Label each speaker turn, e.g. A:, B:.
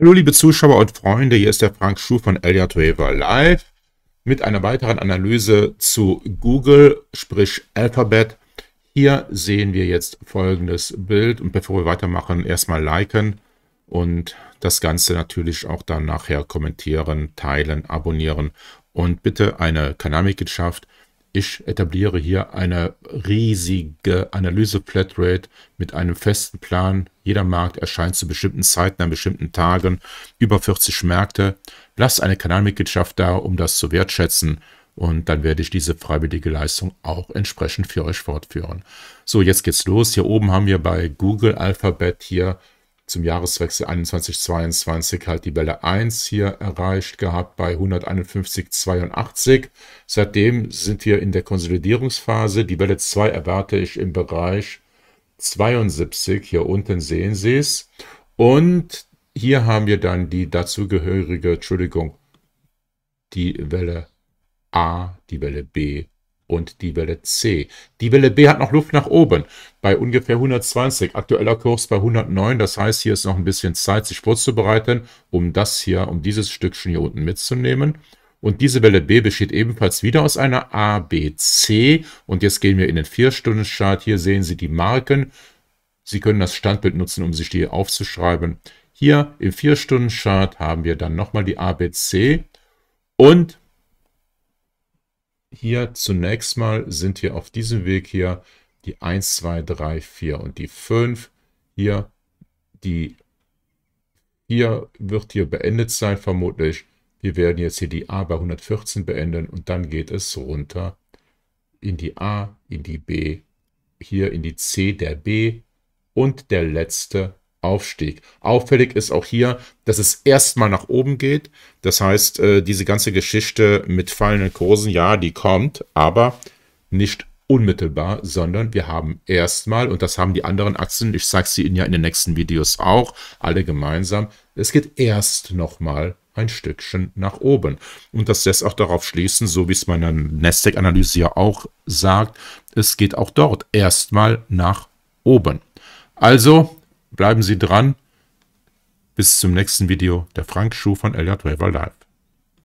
A: Hallo liebe Zuschauer und Freunde, hier ist der Frank Schuh von Elia Waver Live mit einer weiteren Analyse zu Google, sprich Alphabet. Hier sehen wir jetzt folgendes Bild und bevor wir weitermachen, erstmal liken und das Ganze natürlich auch dann nachher kommentieren, teilen, abonnieren und bitte eine Kanalmitgliedschaft ich etabliere hier eine riesige Analyse-Flatrate mit einem festen Plan. Jeder Markt erscheint zu bestimmten Zeiten, an bestimmten Tagen, über 40 Märkte. Lasst eine Kanalmitgliedschaft da, um das zu wertschätzen. Und dann werde ich diese freiwillige Leistung auch entsprechend für euch fortführen. So, jetzt geht's los. Hier oben haben wir bei Google Alphabet hier zum Jahreswechsel 21-22 halt die Welle 1 hier erreicht gehabt bei 151,82. Seitdem sind wir in der Konsolidierungsphase. Die Welle 2 erwarte ich im Bereich 72. Hier unten sehen Sie es. Und hier haben wir dann die dazugehörige, Entschuldigung, die Welle A, die Welle B und die Welle C. Die Welle B hat noch Luft nach oben bei ungefähr 120, aktueller Kurs bei 109. Das heißt, hier ist noch ein bisschen Zeit, sich vorzubereiten, um das hier, um dieses Stückchen hier unten mitzunehmen. Und diese Welle B besteht ebenfalls wieder aus einer ABC. Und jetzt gehen wir in den 4-Stunden-Chart. Hier sehen Sie die Marken. Sie können das Standbild nutzen, um sich die aufzuschreiben. Hier im 4-Stunden-Chart haben wir dann nochmal die ABC. Und hier zunächst mal sind hier auf diesem Weg hier die 1, 2, 3, 4 und die 5. Hier die 4 wird hier beendet sein vermutlich. Wir werden jetzt hier die A bei 114 beenden und dann geht es runter in die A, in die B, hier in die C der B und der letzte Aufstieg. Auffällig ist auch hier, dass es erstmal nach oben geht. Das heißt, äh, diese ganze Geschichte mit fallenden Kursen, ja, die kommt, aber nicht unmittelbar, sondern wir haben erstmal, und das haben die anderen Aktien, ich zeige sie Ihnen ja in den nächsten Videos auch, alle gemeinsam, es geht erst nochmal ein Stückchen nach oben. Und das lässt auch darauf schließen, so wie es meine Nasdaq-Analyse ja auch sagt, es geht auch dort erstmal nach oben. Also Bleiben Sie dran. Bis zum nächsten Video. Der Frank Schuh von Elliott Waver Live.